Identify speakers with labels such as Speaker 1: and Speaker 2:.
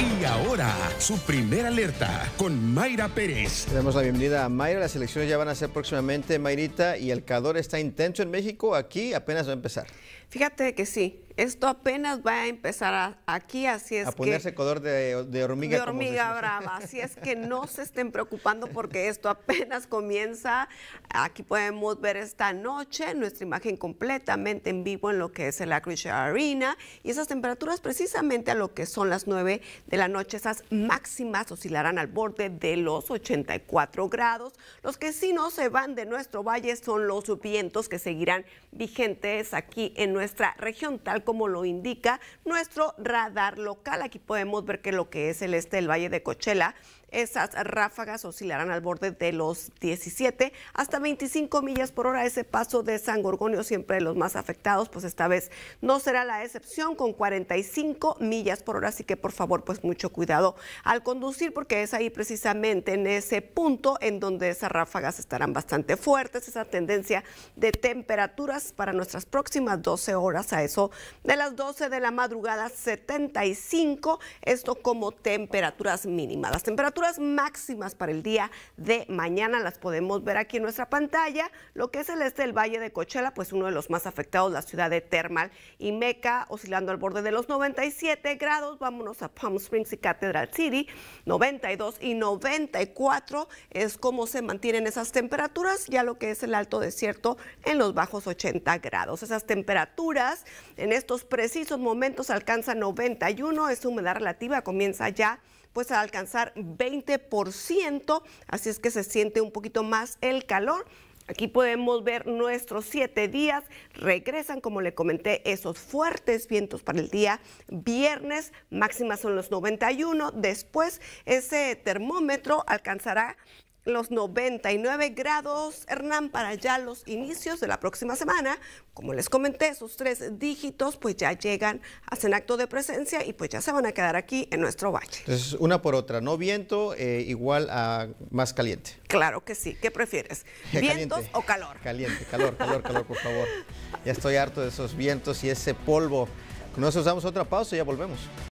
Speaker 1: Y ahora, su primera alerta con Mayra Pérez. Tenemos damos la bienvenida a Mayra. Las elecciones ya van a ser próximamente, Mayrita, y el calor está intenso en México. Aquí apenas va a empezar.
Speaker 2: Fíjate que sí, esto apenas va a empezar aquí, así es. A ponerse
Speaker 1: color de, de, hormiga. De hormiga
Speaker 2: brava, así es que no se estén preocupando porque esto apenas comienza. Aquí podemos ver esta noche nuestra imagen completamente en vivo en lo que es el Share Arena y esas temperaturas precisamente a lo que son las 9 de la noche, esas máximas oscilarán al borde de los 84 grados. Los que sí no se van de nuestro valle son los vientos que seguirán vigentes aquí en nuestra región, tal como lo indica nuestro radar local. Aquí podemos ver que lo que es el este del Valle de Cochela esas ráfagas oscilarán al borde de los 17 hasta 25 millas por hora. Ese paso de San Gorgonio, siempre de los más afectados, pues esta vez no será la excepción con 45 millas por hora. Así que por favor, pues mucho cuidado al conducir porque es ahí precisamente en ese punto en donde esas ráfagas estarán bastante fuertes. Esa tendencia de temperaturas para nuestras próximas 12 horas a eso de las 12 de la madrugada 75. Esto como temperaturas mínimas temperaturas máximas para el día de mañana las podemos ver aquí en nuestra pantalla. Lo que es el este del Valle de Cochela, pues uno de los más afectados, la ciudad de Termal y Meca, oscilando al borde de los 97 grados. Vámonos a Palm Springs y Cathedral City, 92 y 94 es como se mantienen esas temperaturas, ya lo que es el alto desierto en los bajos 80 grados. Esas temperaturas en estos precisos momentos alcanzan 91, es humedad relativa, comienza ya pues a alcanzar 20%, así es que se siente un poquito más el calor. Aquí podemos ver nuestros siete días. Regresan, como le comenté, esos fuertes vientos para el día viernes. Máximas son los 91. Después, ese termómetro alcanzará los 99 grados. Hernán, para ya los inicios de la próxima semana, como les comenté, esos tres dígitos pues ya llegan, hacen acto de presencia y pues ya se van a quedar aquí en
Speaker 1: nuestro valle. Entonces, una por otra, ¿no? Viento eh, igual a más caliente. Claro que sí.
Speaker 2: ¿Qué prefieres? ¿Vientos o calor?
Speaker 1: Caliente, calor, calor, calor, por favor. Ya estoy harto de esos vientos y ese polvo. Nosotros damos otra pausa y ya volvemos.